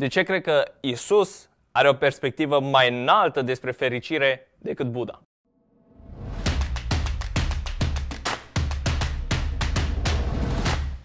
De ce cred că Isus are o perspectivă mai înaltă despre fericire decât Buddha?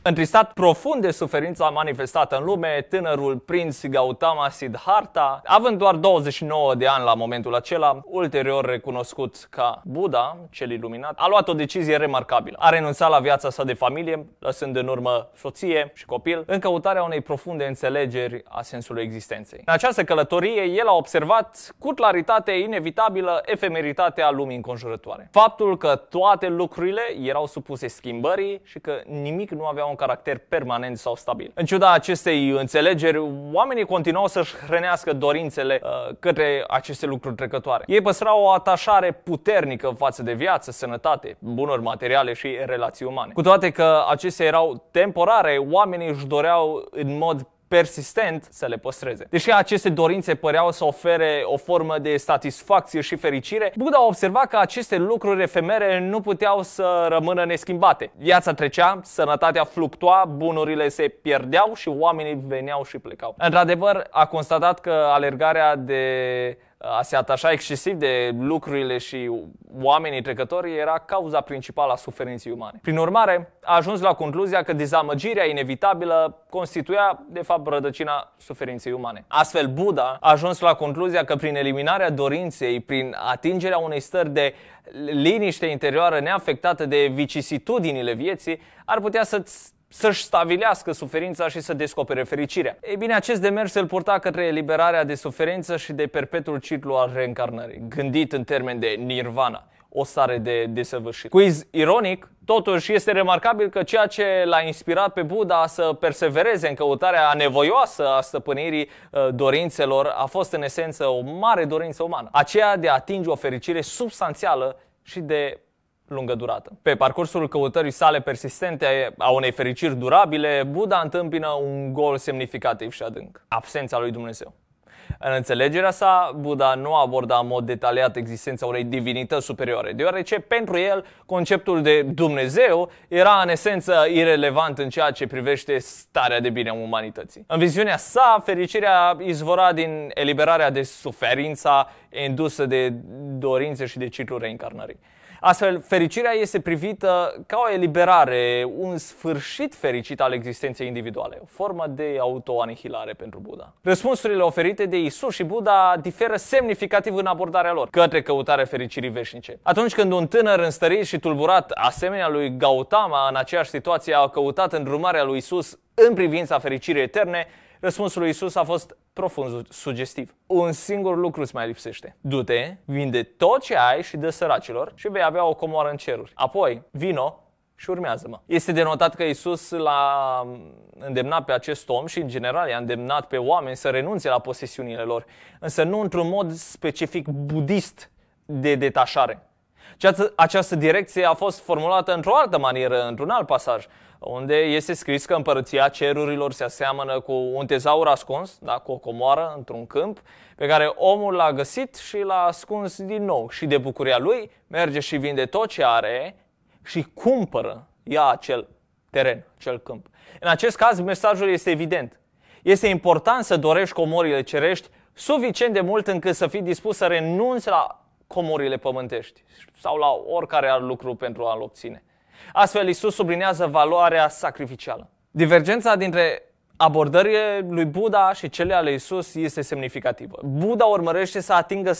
Întristat profund de suferința manifestată în lume, tânărul prinț Gautama Siddhartha, având doar 29 de ani la momentul acela, ulterior recunoscut ca Buddha, cel iluminat, a luat o decizie remarcabilă. A renunțat la viața sa de familie, lăsând în urmă soție și copil, în căutarea unei profunde înțelegeri a sensului existenței. În această călătorie, el a observat cu claritate inevitabilă efemeritatea lumii înconjurătoare. Faptul că toate lucrurile erau supuse schimbării și că nimic nu avea un un caracter permanent sau stabil. În ciuda acestei înțelegeri, oamenii continuau să-și hrănească dorințele uh, către aceste lucruri trecătoare. Ei păstrau o atașare puternică față de viață, sănătate, bunuri materiale și relații umane. Cu toate că acestea erau temporare, oamenii își doreau în mod persistent să le păstreze. Deși aceste dorințe păreau să ofere o formă de satisfacție și fericire, Buddha a observat că aceste lucruri efemere nu puteau să rămână neschimbate. Viața trecea, sănătatea fluctua, bunurile se pierdeau și oamenii veneau și plecau. Într-adevăr, a constatat că alergarea de a se atașa excesiv de lucrurile și oamenii trecători era cauza principală a suferinței umane. Prin urmare, a ajuns la concluzia că dezamăgirea inevitabilă constituia, de fapt, rădăcina suferinței umane. Astfel, Buddha a ajuns la concluzia că prin eliminarea dorinței, prin atingerea unei stări de liniște interioară neafectată de vicisitudinile vieții, ar putea să-ți să-și stabilească suferința și să descopere fericirea. Ei bine, acest demers îl purta către eliberarea de suferință și de perpetul ciclu al reîncarnării, gândit în termen de nirvana o stare de desăvârșit. Quiz ironic, totuși este remarcabil că ceea ce l-a inspirat pe Buddha să persevereze în căutarea nevoioasă a stăpânirii uh, dorințelor a fost în esență o mare dorință umană, aceea de a atinge o fericire substanțială și de lungă durată. Pe parcursul căutării sale persistente a unei fericiri durabile, Buddha întâmpină un gol semnificativ și adânc, absența lui Dumnezeu. În înțelegerea sa, Buddha nu aborda în mod detaliat existența unei divinități superioare, deoarece pentru el conceptul de Dumnezeu era în esență irelevant în ceea ce privește starea de bine a umanității. În viziunea sa, fericirea izvora din eliberarea de suferința indusă de dorințe și de ciclul reîncarnării. Astfel, fericirea este privită ca o eliberare, un sfârșit fericit al existenței individuale, o formă de autoanihilare pentru Buddha. Răspunsurile oferite de Isus și Buddha diferă semnificativ în abordarea lor către căutarea fericirii veșnice. Atunci când un tânăr înstărit și tulburat, asemenea lui Gautama, în aceeași situație a căutat îndrumarea lui Isus în privința fericirii eterne, răspunsul lui Isus a fost profund sugestiv. Un singur lucru îți mai lipsește. Du-te, vinde tot ce ai și dă săracilor și vei avea o comoară în ceruri. Apoi, vino și urmează-mă. Este denotat că Isus l-a îndemnat pe acest om și, în general, i-a îndemnat pe oameni să renunțe la posesiunile lor, însă nu într-un mod specific budist de detașare. Această, această direcție a fost formulată într-o altă manieră, într-un alt pasaj, unde este scris că împărăția cerurilor se aseamănă cu un tezaur ascuns, da, cu o comoară într-un câmp, pe care omul l-a găsit și l-a ascuns din nou și de bucuria lui merge și vinde tot ce are și cumpără ea acel teren, acel câmp. În acest caz, mesajul este evident. Este important să dorești comorile cerești suficient de mult încât să fii dispus să renunți la comorile pământești sau la oricare alt lucru pentru a-l obține. Astfel, Isus sublinează valoarea sacrificială. Divergența dintre abordările lui Buddha și cele ale Isus este semnificativă. Buddha urmărește să atingă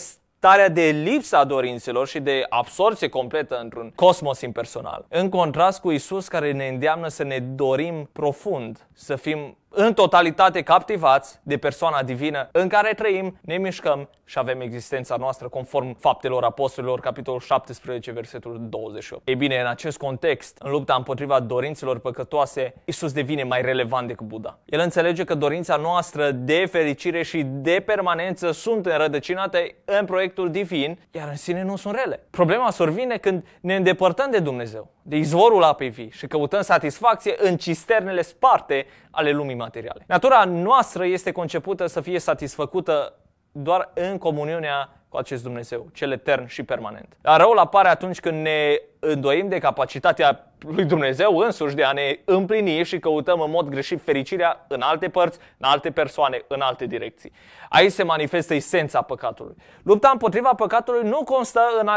starea de lipsa dorințelor și de absorție completă într-un cosmos impersonal. În contrast cu Isus care ne îndeamnă să ne dorim profund, să fim în totalitate captivați de persoana divină în care trăim, ne mișcăm și avem existența noastră conform faptelor apostolilor, capitolul 17, versetul 28. Ei bine, în acest context, în lupta împotriva dorințelor păcătoase, Isus devine mai relevant decât Buddha. El înțelege că dorința noastră de fericire și de permanență sunt înrădăcinate în proiectul divin, iar în sine nu sunt rele. Problema survine când ne îndepărtăm de Dumnezeu, de izvorul apei vii și căutăm satisfacție în cisternele sparte ale lumii materiale. Natura noastră este concepută să fie satisfăcută doar în comuniunea cu acest Dumnezeu, cel etern și permanent. Dar răul apare atunci când ne îndoim de capacitatea lui Dumnezeu însuși de a ne împlini și căutăm în mod greșit fericirea în alte părți, în alte persoane, în alte direcții. Aici se manifestă esența păcatului. Lupta împotriva păcatului nu constă în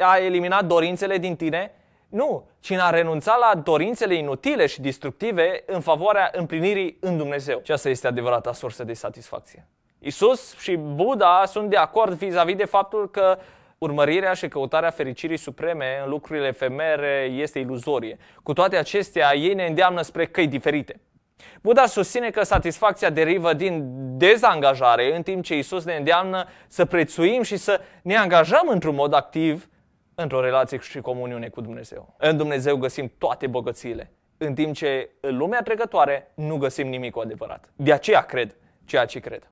a elimina dorințele din tine, nu, ci în a renunța la dorințele inutile și destructive în favoarea împlinirii în Dumnezeu. Și asta este adevărata sursă de satisfacție. Isus și Buddha sunt de acord vis-a-vis de faptul că urmărirea și căutarea fericirii supreme în lucrurile efemere este iluzorie. Cu toate acestea, ei ne îndeamnă spre căi diferite. Buddha susține că satisfacția derivă din dezangajare, în timp ce Isus ne îndeamnă să prețuim și să ne angajăm într-un mod activ într-o relație și comuniune cu Dumnezeu. În Dumnezeu găsim toate bogățiile, în timp ce în lumea trecătoare nu găsim nimic cu adevărat. De aceea cred ceea ce cred.